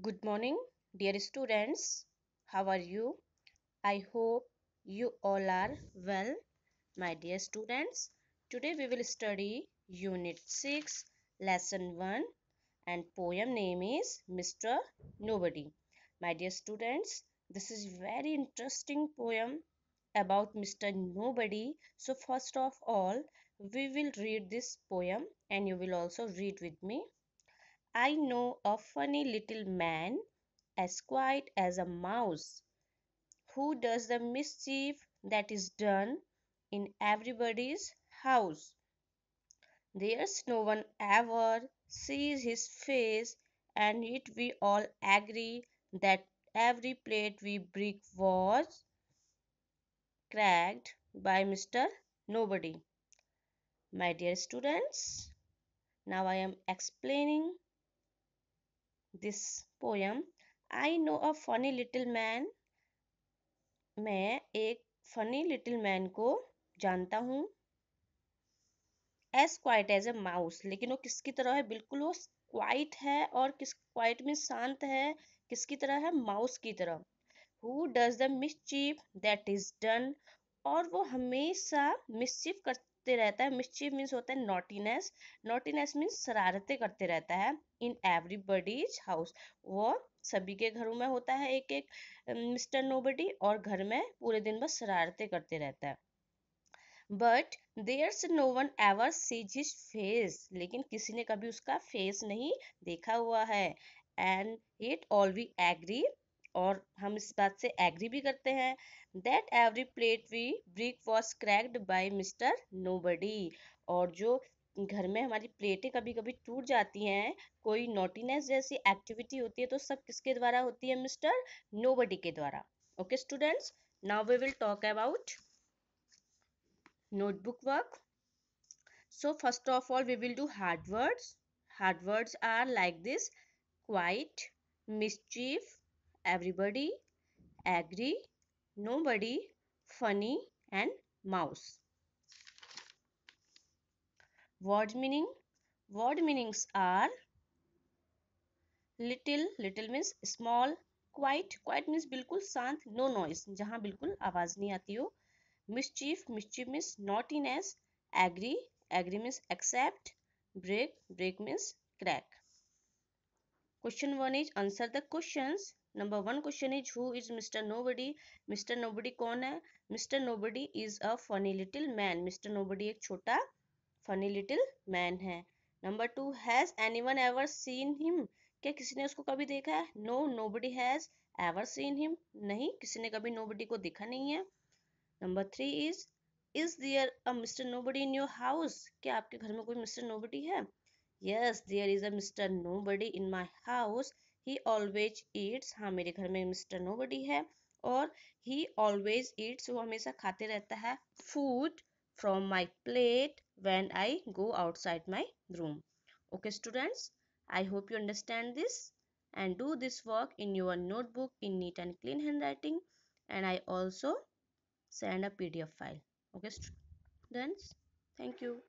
Good morning, dear students. How are you? I hope you all are well. My dear students, today we will study Unit 6, Lesson 1 and poem name is Mr. Nobody. My dear students, this is very interesting poem about Mr. Nobody. So first of all, we will read this poem and you will also read with me I know a funny little man, as quiet as a mouse, who does the mischief that is done in everybody's house. There's no one ever sees his face, and yet we all agree that every plate we break was cracked by Mr. Nobody. My dear students, now I am explaining this poem I know a funny little man मैं एक funny little man को जानता हूँ as quiet as a mouse लेकिन वो किसकी तरह है बिल्कुल वो क्वाइट है और किस क्वाइट में शांत है किसकी तरह है माउस की तरह who does the mischief that is done और वो हमेशा मिसचिफ करते रहता है मिसचिफ मीन्स होता है नॉटीनेस नॉटीनेस मीन्स शरारतें करते रहता है इन एवरीबडीज हाउस वो सभी के घरों में होता है एक एक मिस्टर नोबडी और घर में पूरे दिन बस शरारतें करते रहता है but there no one ever sees his face लेकिन किसी ने कभी उसका फेस नहीं देखा हुआ है and it all we agree और हम इस बात से एग्री भी करते हैं that every plate we break was cracked by mister no और जो घर में हमारी प्लेटें कभी कभी टूट जाती हैं कोई नोटिनेस जैसी एक्टिविटी होती है तो सब किसके द्वारा होती है मिस्टर नो के द्वारा okay students now we will talk about notebook work so first of all we will do hard words hard words are like this quiet mischief everybody agri nobody funny and mouse word meaning word meanings are little little means small quiet quiet means bilkul shant no noise jahan bilkul awaaz nahi aati ho mischief mischief means naughtiness इन एस means accept break break means crack question one is answer the question number one question is who is mister nobody mister nobody कौन है mister nobody is a funny little man mister nobody एक छोटा funny little man है number two has anyone ever एवर scene हिम क्या किसी ने उसको कभी देखा है no nobody has ever scene him नहीं किसी ने कभी नो को देखा नहीं है number three is is there mister nobody in your house क्या आपके घर में कोई मिस्टर नो है Yes, there is a Mr. Nobody in my house. He always eats. हाँ मेरे घर में Mr. Nobody है और he always eats. वो हमेशा खाते रहता है food from my plate when I go outside my room. Okay, students. I hope you understand this and do this work in your notebook in neat and clean handwriting. And I also send a PDF file. Okay, students. Thank you.